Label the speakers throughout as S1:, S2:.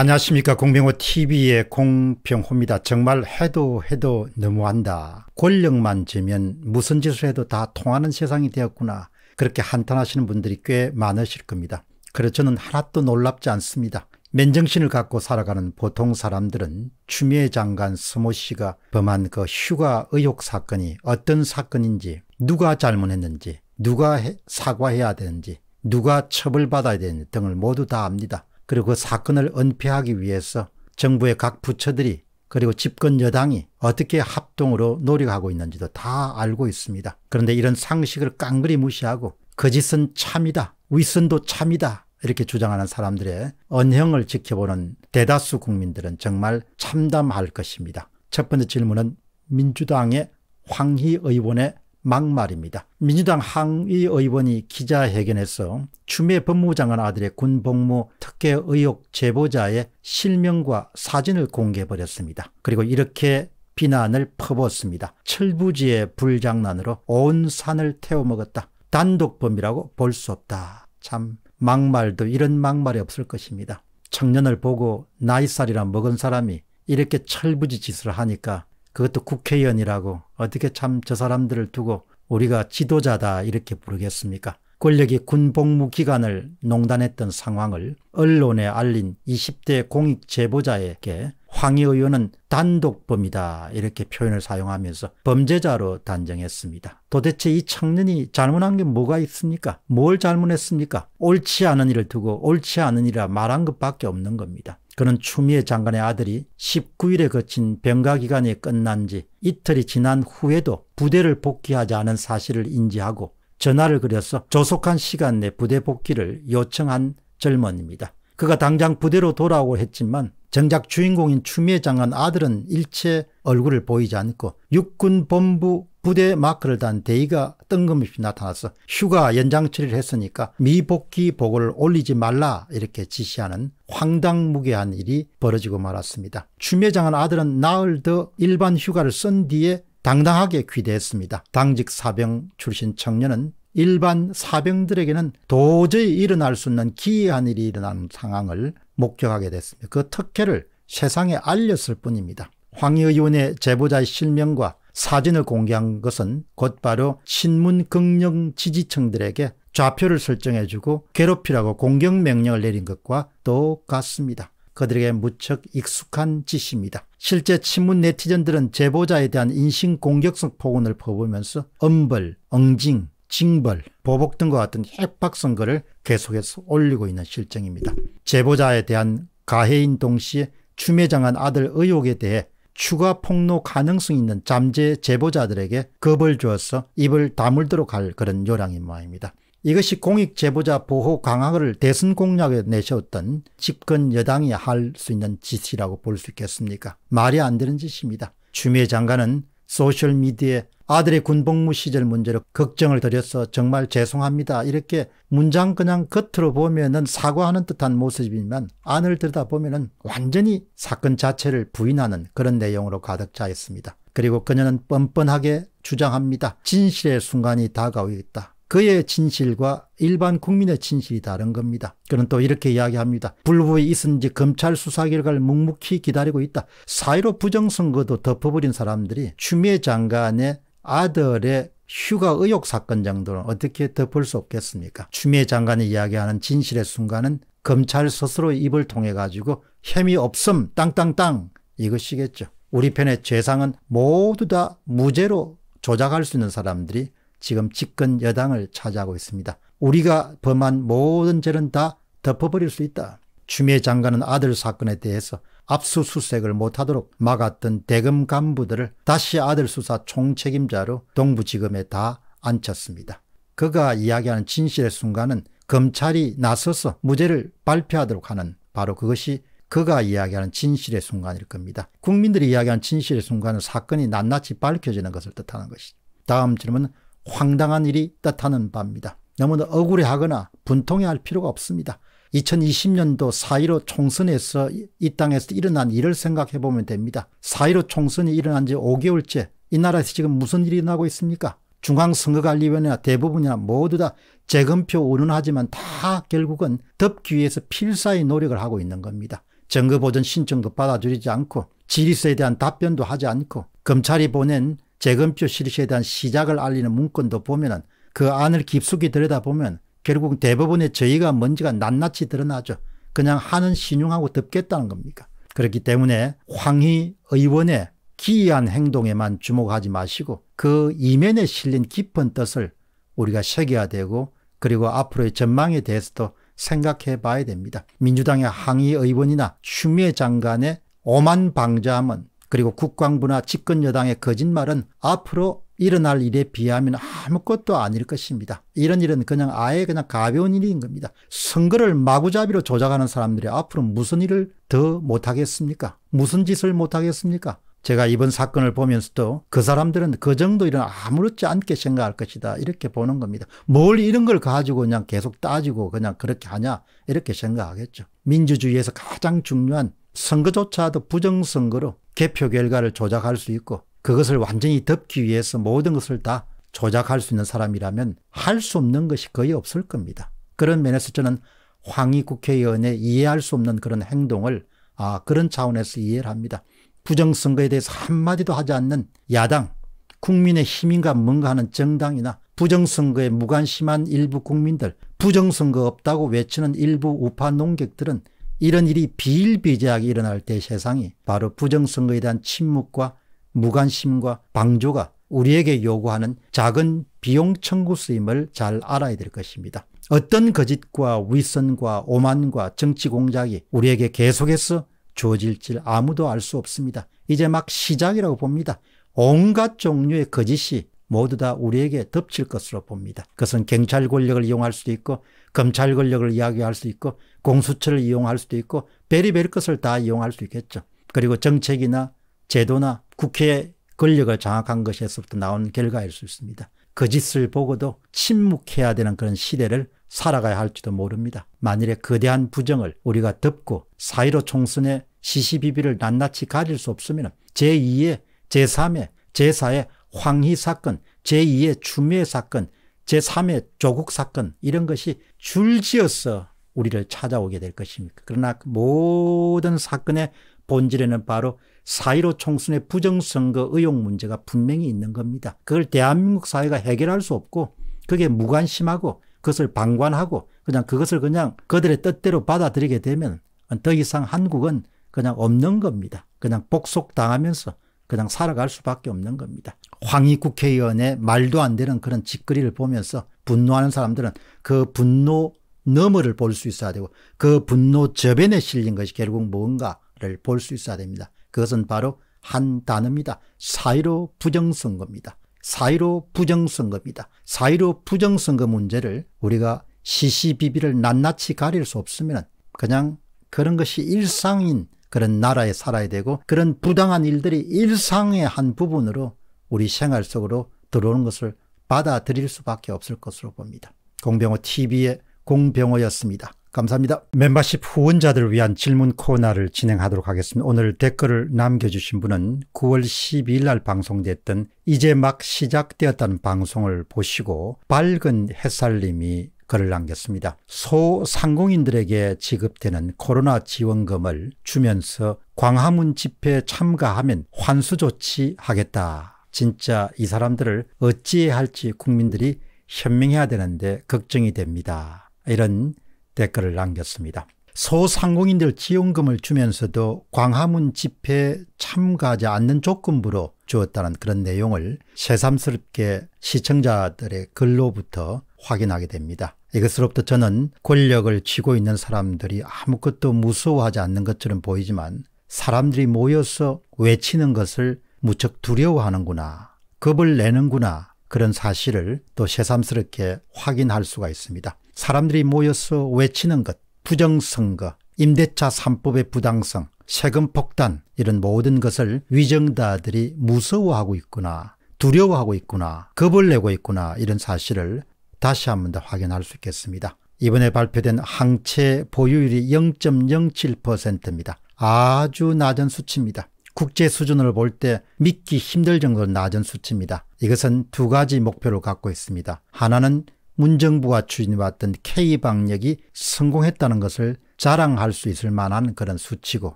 S1: 안녕하십니까 공병호 TV의 공병호입니다. 정말 해도 해도 너무한다. 권력만 지면 무슨 짓을 해도 다 통하는 세상이 되었구나. 그렇게 한탄하시는 분들이 꽤 많으실 겁니다. 그래서 저는 하나도 놀랍지 않습니다. 맨정신을 갖고 살아가는 보통 사람들은 추미애 장관 스모 씨가 범한 그 휴가 의혹 사건이 어떤 사건인지 누가 잘못했는지 누가 사과해야 되는지 누가 처벌받아야 되는지 등을 모두 다 압니다. 그리고 그 사건을 은폐하기 위해서 정부의 각 부처들이 그리고 집권 여당이 어떻게 합동으로 노력하고 있는지도 다 알고 있습니다. 그런데 이런 상식을 깡그리 무시하고 거짓은 참이다. 위선도 참이다. 이렇게 주장하는 사람들의 언형을 지켜보는 대다수 국민들은 정말 참담할 것입니다. 첫 번째 질문은 민주당의 황희 의원의 막말입니다. 민주당 항의 의원이 기자회견에서 추미애 법무장관 아들의 군복무 특혜 의혹 제보자의 실명과 사진을 공개해버렸습니다. 그리고 이렇게 비난을 퍼부었습니다. 철부지의 불장난으로 온 산을 태워먹었다. 단독범이라고 볼 수 없다. 참 막말도 이런 막말이 없을 것입니다. 청년을 보고 나이살이라 먹은 사람이 이렇게 철부지 짓을 하니까 그것도 국회의원이라고 어떻게 참 저 사람들을 두고 우리가 지도자다 이렇게 부르겠습니까? 권력이 군복무 기간을 농단했던 상황을 언론에 알린 20대 공익 제보자에게 황희 의원은 단독범이다 이렇게 표현을 사용하면서 범죄자로 단정했습니다. 도대체 이 청년이 잘못한 게 뭐가 있습니까? 뭘 잘못했습니까? 옳지 않은 일을 두고 옳지 않은 일이라 말한 것밖에 없는 겁니다. 그는 추미애 장관의 아들이 19일에 거친 병가 기간이 끝난 지 이틀이 지난 후에도 부대를 복귀하지 않은 사실을 인지하고 전화를 그려서 조속한 시간 내 부대 복귀를 요청한 젊은입니다. 그가 당장 부대로 돌아오고 했지만 정작 주인공인 추미애 장관 아들은 일체 얼굴을 보이지 않고 육군 본부 부대 마크를 단 대의가 뜬금없이 나타나서 휴가 연장 처리를 했으니까 미복귀 보고를 올리지 말라 이렇게 지시하는 황당무계한 일이 벌어지고 말았습니다. 추미애 장관 아들은 나흘 더 일반 휴가를 쓴 뒤에 당당하게 귀대했습니다. 당직 사병 출신 청년은 일반 사병들에게는 도저히 일어날 수 없는 기이한 일이 일어난 상황을 목격하게 됐습니다. 그 특혜를 세상에 알렸을 뿐입니다. 황 의원의 제보자의 실명과 사진을 공개한 것은 곧바로 신문 극령 지지층들에게 좌표를 설정해주고 괴롭히라고 공격 명령을 내린 것과 똑같습니다. 그들에게 무척 익숙한 짓입니다. 실제 친문 네티즌들은 제보자에 대한 인신 공격성 폭언을 퍼부면서 엄벌, 엉징, 징벌, 보복 등과 같은 협박 선거를 계속해서 올리고 있는 실정입니다. 제보자에 대한 가해인 동시에 추매장한 아들 의혹에 대해 추가 폭로 가능성 있는 잠재 제보자들에게 겁을 주어서 입을 다물도록 할 그런 요량인 모양입니다. 이것이 공익 제보자 보호 강화를 대선 공약에 내세웠던 집권 여당이 할 수 있는 짓이라고 볼 수 있겠습니까? 말이 안 되는 짓입니다. 추미애 장관은 소셜미디어에 아들의 군복무 시절 문제로 걱정을 드려서 정말 죄송합니다. 이렇게 문장 그냥 겉으로 보면은 사과하는 듯한 모습이지만 안을 들여다보면은 완전히 사건 자체를 부인하는 그런 내용으로 가득 차 있습니다. 그리고 그녀는 뻔뻔하게 주장합니다. 진실의 순간이 다가오고 있다. 그의 진실과 일반 국민의 진실이 다른 겁니다. 그는 또 이렇게 이야기합니다. 불부에 있은 지 검찰 수사 결과를 묵묵히 기다리고 있다. 사이로 부정선거도 덮어버린 사람들이 추미애 장관의 아들의 휴가 의혹 사건 정도는 어떻게 덮을 수 없겠습니까? 추미애 장관이 이야기하는 진실의 순간은 검찰 스스로 입을 통해 가지고 혐의 없음 땅땅땅 이것이겠죠. 우리 편의 죄상은 모두 다 무죄로 조작할 수 있는 사람들이 지금 집권 여당을 차지하고 있습니다. 우리가 범한 모든 죄는 다 덮어버릴 수 있다. 추미애 장관은 아들 사건에 대해서 압수수색을 못하도록 막았던 대검 간부들을 다시 아들 수사 총책임자로 동부지검에 다 앉혔습니다. 그가 이야기하는 진실의 순간은 검찰이 나서서 무죄를 발표하도록 하는 바로 그것이 그가 이야기하는 진실의 순간일 겁니다. 국민들이 이야기하는 진실의 순간은 사건이 낱낱이 밝혀지는 것을 뜻하는 것이죠. 다음 질문은 황당한 일이 뜻하는 바입니다. 너무나 억울해하거나 분통해할 필요가 없습니다. 2020년도 4.15 총선에서 이 땅에서 일어난 일을 생각해 보면 됩니다. 4.15 총선이 일어난 지 5개월째 이 나라에서 지금 무슨 일이 일어 나고 있습니까? 중앙선거관리위원회나 대부분이나 모두 다 재검표 운운하지만 다 결국은 덮기 위해서 필사의 노력을 하고 있는 겁니다. 정거보전 신청도 받아들이지 않고 지리서에 대한 답변도 하지 않고 검찰이 보낸 재검표 실시에 대한 시작을 알리는 문건도 보면그 안을 깊숙이 들여다보면 결국 대법원의 저의가 뭔지가 낱낱이 드러나죠. 그냥 하는 신용하고 덮겠다는 겁니까. 그렇기 때문에 황희 의원의 기이한 행동에만 주목하지 마시고 그 이면에 실린 깊은 뜻을 우리가 새겨야 되고 그리고 앞으로의 전망에 대해서도 생각해 봐야 됩니다. 민주당의 항의 의원이나 추미애 장관의 오만 방자함은 그리고 국방부나 집권 여당의 거짓말은 앞으로 일어날 일에 비하면 아무것도 아닐 것입니다. 이런 일은 그냥 아예 그냥 가벼운 일인 겁니다. 선거를 마구잡이로 조작하는 사람들이 앞으로 무슨 일을 더 못하겠습니까? 무슨 짓을 못하겠습니까? 제가 이번 사건을 보면서도 그 사람들은 그 정도 일은 아무렇지 않게 생각할 것이다 이렇게 보는 겁니다. 뭘 이런 걸 가지고 그냥 계속 따지고 그냥 그렇게 하냐 이렇게 생각하겠죠. 민주주의에서 가장 중요한 선거조차도 부정선거로 개표 결과를 조작할 수 있고 그것을 완전히 덮기 위해서 모든 것을 다 조작할 수 있는 사람이라면 할 수 없는 것이 거의 없을 겁니다. 그런 면에서 저는 황희 국회의원의 이해할 수 없는 그런 행동을 아 그런 차원에서 이해를 합니다. 부정선거에 대해서 한마디도 하지 않는 야당, 국민의 힘인가 뭔가 하는 정당이나 부정선거에 무관심한 일부 국민들, 부정선거 없다고 외치는 일부 우파 농객들은 이런 일이 비일비재하게 일어날 때 세상이 바로 부정선거에 대한 침묵과 무관심과 방조가 우리에게 요구하는 작은 비용 청구수임을 잘 알아야 될 것입니다. 어떤 거짓과 위선과 오만과 정치 공작이 우리에게 계속해서 주어질지 아무도 알 수 없습니다. 이제 막 시작이라고 봅니다. 온갖 종류의 거짓이 모두 다 우리에게 덮칠 것으로 봅니다. 그것은 경찰 권력을 이용할 수도 있고 검찰 권력을 이야기할 수도 있고 공수처를 이용할 수도 있고 베리베 것을 다 이용할 수 있겠죠. 그리고 정책이나 제도나 국회의 권력을 장악한 것에서부터 나온 결과일 수 있습니다. 거짓을 그 보고도 침묵해야 되는 그런 시대를 살아가야 할지도 모릅니다. 만일에 거대한 부정을 우리가 덮고 사이로 총선에 시시비비를 낱낱이 가릴 수 없으면 제2의 제3의 제4의 황희 사건, 제2의 추미애 사건, 제3의 조국 사건 이런 것이 줄지어서 우리를 찾아오게 될 것입니다. 그러나 그 모든 사건의 본질에는 바로 4.15 총선의 부정선거 의혹 문제가 분명히 있는 겁니다. 그걸 대한민국 사회가 해결할 수 없고 그게 무관심하고 그것을 방관하고 그냥 그것을 그냥 그들의 뜻대로 받아들이게 되면 더 이상 한국은 그냥 없는 겁니다. 그냥 복속당하면서 그냥 살아갈 수밖에 없는 겁니다. 황희 국회의원의 말도 안 되는 그런 짓거리를 보면서 분노하는 사람들은 그 분노 너머를 볼 수 있어야 되고 그 분노 저변에 실린 것이 결국 뭔가를 볼 수 있어야 됩니다. 그것은 바로 한 단어입니다. 사이로 부정선거입니다. 사이로 부정선거입니다. 사이로 부정선거 그 문제를 우리가 시시비비를 낱낱이 가릴 수 없으면 그냥 그런 것이 일상인 그런 나라에 살아야 되고 그런 부당한 일들이 일상의 한 부분으로 우리 생활 속으로 들어오는 것을 받아들일 수밖에 없을 것으로 봅니다. 공병호 TV의 공병호였습니다. 감사합니다. 멤버십 후원자들을 위한 질문 코너를 진행하도록 하겠습니다. 오늘 댓글을 남겨주신 분은 9월 12일 날 방송됐던 이제 막 시작되었다는 방송을 보시고 밝은 햇살님이 글을 남겼습니다. 소상공인들에게 지급되는 코로나 지원금을 주면서 광화문 집회에 참가하면 환수 조치하겠다. 진짜 이 사람들을 어찌해야 할지 국민들이 현명해야 되는데 걱정이 됩니다. 이런 댓글을 남겼습니다. 소상공인들 지원금을 주면서도 광화문 집회에 참가하지 않는 조건부로 주었다는 그런 내용을 새삼스럽게 시청자들의 글로부터 확인하게 됩니다. 이것으로부터 저는 권력을 쥐고 있는 사람들이 아무것도 무서워하지 않는 것처럼 보이지만 사람들이 모여서 외치는 것을 무척 두려워하는구나, 겁을 내는구나 그런 사실을 또 새삼스럽게 확인할 수가 있습니다. 사람들이 모여서 외치는 것, 부정선거, 임대차 3법의 부당성, 세금 폭탄 이런 모든 것을 위정자들이 무서워하고 있구나, 두려워하고 있구나, 겁을 내고 있구나 이런 사실을 다시 한번더 확인할 수 있겠습니다. 이번에 발표된 항체 보유율이 0.07%입니다. 아주 낮은 수치입니다. 국제 수준으로 볼 때 믿기 힘들 정도로 낮은 수치입니다. 이것은 두 가지 목표를 갖고 있습니다. 하나는 문정부가 추진해왔던 K방역이 성공했다는 것을 자랑할 수 있을 만한 그런 수치고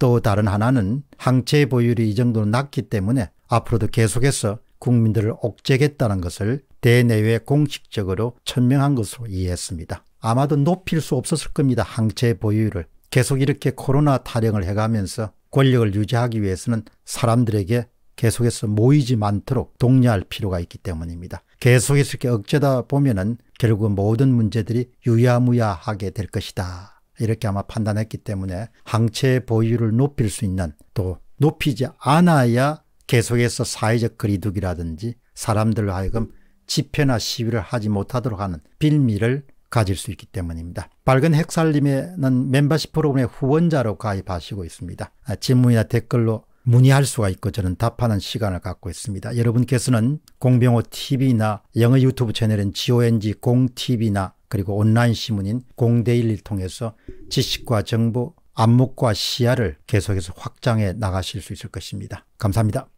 S1: 또 다른 하나는 항체 보유율이 이 정도로 낮기 때문에 앞으로도 계속해서 국민들을 옥죄겠다는 것을 대내외 공식적으로 천명한 것으로 이해했습니다. 아마도 높일 수 없었을 겁니다. 항체 보유율을. 계속 이렇게 코로나 타령을 해가면서 권력을 유지하기 위해서는 사람들에게 계속해서 모이지 않도록 독려할 필요가 있기 때문입니다. 계속해서 이렇게 억제다 보면은 결국 은 모든 문제들이 유야무야하게 될 것이다. 이렇게 아마 판단했기 때문에 항체 보유를 높일 수 있는 또 높이지 않아야 계속해서 사회적 거리두기라든지 사람들로 하여금 집회나 시위를 하지 못하도록 하는 빌미를 가질 수 있기 때문입니다. 밝은 핵살림에는 멤버십 프로그램의 후원자로 가입하시고 있습니다. 아, 질문이나 댓글로 문의할 수가 있고 저는 답하는 시간을 갖고 있습니다. 여러분께서는 공병호 TV나 영어 유튜브 채널인 GONG 공TV나 그리고 온라인 신문인 공대일을 통해서 지식과 정보, 안목과 시야를 계속해서 확장해 나가실 수 있을 것입니다. 감사합니다.